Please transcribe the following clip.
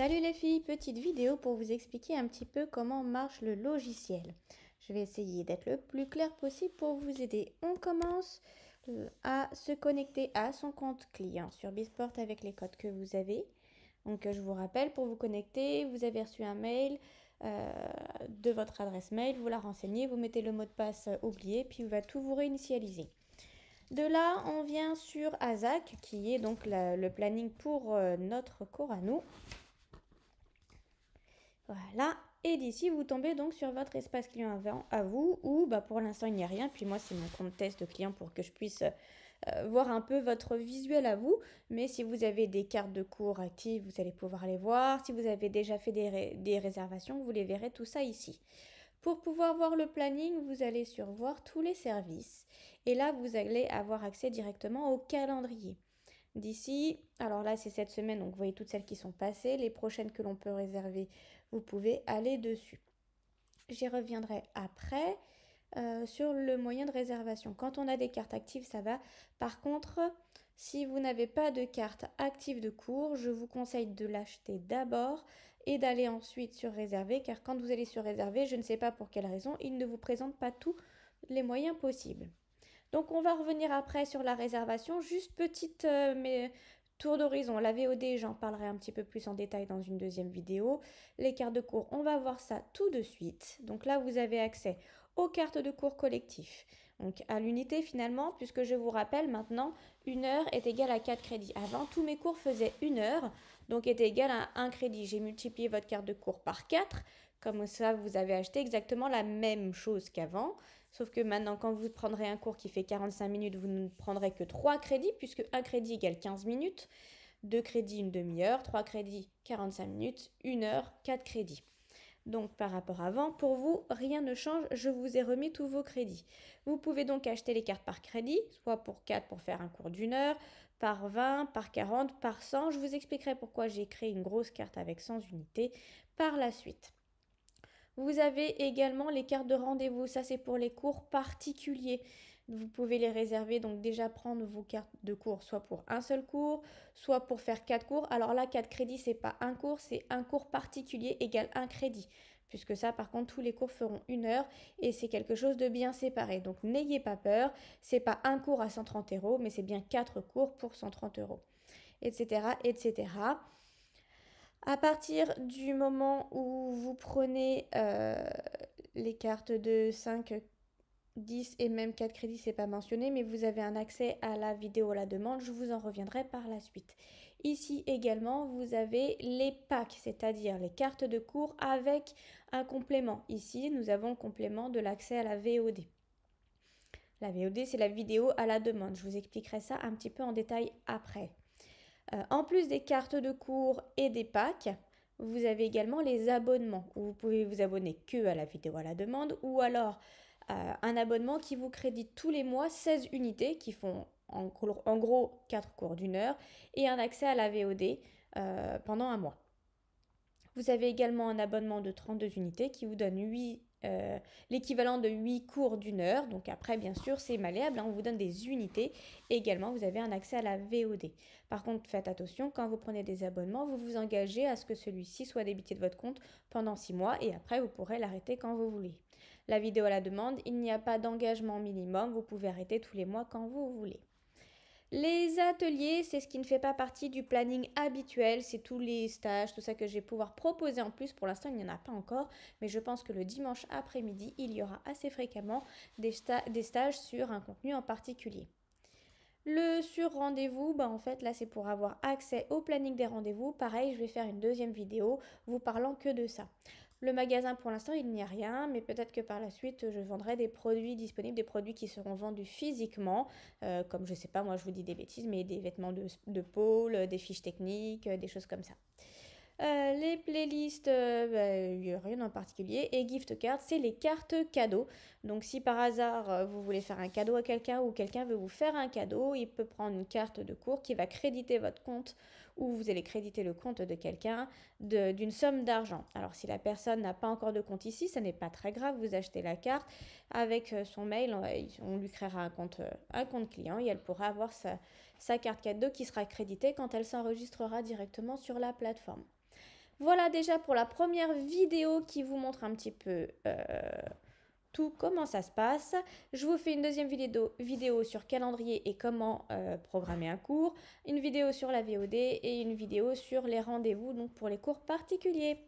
Salut les filles, petite vidéo pour vous expliquer un petit peu comment marche le logiciel. Je vais essayer d'être le plus clair possible pour vous aider. On commence euh, à se connecter à son compte client sur Bisport avec les codes que vous avez. Donc euh, je vous rappelle, pour vous connecter, vous avez reçu un mail euh, de votre adresse mail, vous la renseignez, vous mettez le mot de passe oublié, puis il va tout vous réinitialiser. De là, on vient sur Azac qui est donc le planning pour notre cours à nous. Voilà. Et d'ici, vous tombez donc sur votre espace client à vous, où bah, pour l'instant, il n'y a rien. Puis moi, c'est mon compte test de client pour que je puisse euh, voir un peu votre visuel à vous. Mais si vous avez des cartes de cours actives, vous allez pouvoir les voir. Si vous avez déjà fait des, des réservations, vous les verrez tout ça ici. Pour pouvoir voir le planning, vous allez sur voir tous les services. Et là, vous allez avoir accès directement au calendrier. D'ici, alors là c'est cette semaine, donc vous voyez toutes celles qui sont passées. Les prochaines que l'on peut réserver, vous pouvez aller dessus. J'y reviendrai après euh, sur le moyen de réservation. Quand on a des cartes actives, ça va. Par contre, si vous n'avez pas de carte active de cours, je vous conseille de l'acheter d'abord et d'aller ensuite sur réserver, car quand vous allez sur réserver, je ne sais pas pour quelle raison, il ne vous présente pas tous les moyens possibles. Donc on va revenir après sur la réservation. Juste petite euh, mais, tour d'horizon. La VOD, j'en parlerai un petit peu plus en détail dans une deuxième vidéo. Les cartes de cours, on va voir ça tout de suite. Donc là, vous avez accès aux cartes de cours collectifs. Donc à l'unité finalement, puisque je vous rappelle maintenant, une heure est égale à 4 crédits. Avant, tous mes cours faisaient une heure, donc était égal à 1 crédit. J'ai multiplié votre carte de cours par 4, comme ça vous avez acheté exactement la même chose qu'avant. Sauf que maintenant, quand vous prendrez un cours qui fait 45 minutes, vous ne prendrez que 3 crédits, puisque 1 crédit égale 15 minutes, 2 crédits, une demi-heure, 3 crédits, 45 minutes, 1 heure, 4 crédits. Donc par rapport à avant, pour vous, rien ne change, je vous ai remis tous vos crédits. Vous pouvez donc acheter les cartes par crédit, soit pour 4 pour faire un cours d'une heure, par 20, par 40, par 100. Je vous expliquerai pourquoi j'ai créé une grosse carte avec 100 unités par la suite. Vous avez également les cartes de rendez-vous, ça c'est pour les cours particuliers. Vous pouvez les réserver, donc déjà prendre vos cartes de cours, soit pour un seul cours, soit pour faire quatre cours. Alors là, quatre crédits, ce c'est pas un cours, c'est un cours particulier égale un crédit puisque ça par contre tous les cours feront une heure et c'est quelque chose de bien séparé. Donc n'ayez pas peur, c'est pas un cours à 130 euros, mais c'est bien quatre cours pour 130 euros, etc. etc. À partir du moment où vous prenez euh, les cartes de 5, 10 et même 4 crédits, c'est pas mentionné, mais vous avez un accès à la vidéo à la demande, je vous en reviendrai par la suite. Ici également, vous avez les packs, c'est-à-dire les cartes de cours avec un complément. Ici, nous avons le complément de l'accès à la VOD. La VOD, c'est la vidéo à la demande. Je vous expliquerai ça un petit peu en détail après. Euh, en plus des cartes de cours et des packs, vous avez également les abonnements, où vous pouvez vous abonner que à la vidéo à la demande, ou alors euh, un abonnement qui vous crédite tous les mois 16 unités qui font en, gros, 4 cours d'une heure, et un accès à la VOD euh, pendant un mois. Vous avez également un abonnement de 32 unités qui vous donne 8 euh, l'équivalent de 8 cours d'une heure. Donc après, bien sûr, c'est malléable. Hein. on vous donne des unités. également, vous avez un accès à la VOD. Par contre, faites attention, quand vous prenez des abonnements, vous vous engagez à ce que celui-ci soit débité de votre compte pendant 6 mois et après, vous pourrez l'arrêter quand vous voulez. La vidéo à la demande, il n'y a pas d'engagement minimum. Vous pouvez arrêter tous les mois quand vous voulez. Les ateliers, c'est ce qui ne fait pas partie du planning habituel, c'est tous les stages, tout ça que je vais pouvoir proposer en plus. Pour l'instant, il n'y en a pas encore, mais je pense que le dimanche après-midi, il y aura assez fréquemment des, stages sur un contenu en particulier. Le sur rendez-vous, bah ben, en fait là c'est pour avoir accès au planning des rendez-vous. Pareil, je vais faire une deuxième vidéo vous parlant que de ça. Le magasin, pour l'instant, il n'y a rien, mais peut-être que par la suite, je vendrai des produits disponibles, des produits qui seront vendus physiquement, euh, comme je sais pas, moi je vous dis des bêtises, mais des vêtements de, pôle, des fiches techniques, euh, des choses comme ça. Euh, les playlists, bah, il n'y a rien en particulier. Et gift cards, c'est les cartes cadeaux. Donc si par hasard euh, vous voulez faire un cadeau à quelqu'un ou quelqu'un veut vous faire un cadeau, il peut prendre une carte de cours qui va créditer votre compte ou vous allez créditer le compte de quelqu'un d'une somme d'argent. Alors si la personne n'a pas encore de compte ici, ce n'est pas très grave, vous achetez la carte avec euh, son mail, on lui créera un compte, euh, un compte client et elle pourra avoir sa, carte cadeau qui sera créditée quand elle s'enregistrera directement sur la plateforme. Voilà déjà pour la première vidéo qui vous montre un petit peu tout comment ça se passe. Je vous fais une deuxième vidéo, vidéo sur calendrier et comment euh, programmer un cours, une vidéo sur la VOD et une vidéo sur les rendez-vous donc pour les cours particuliers.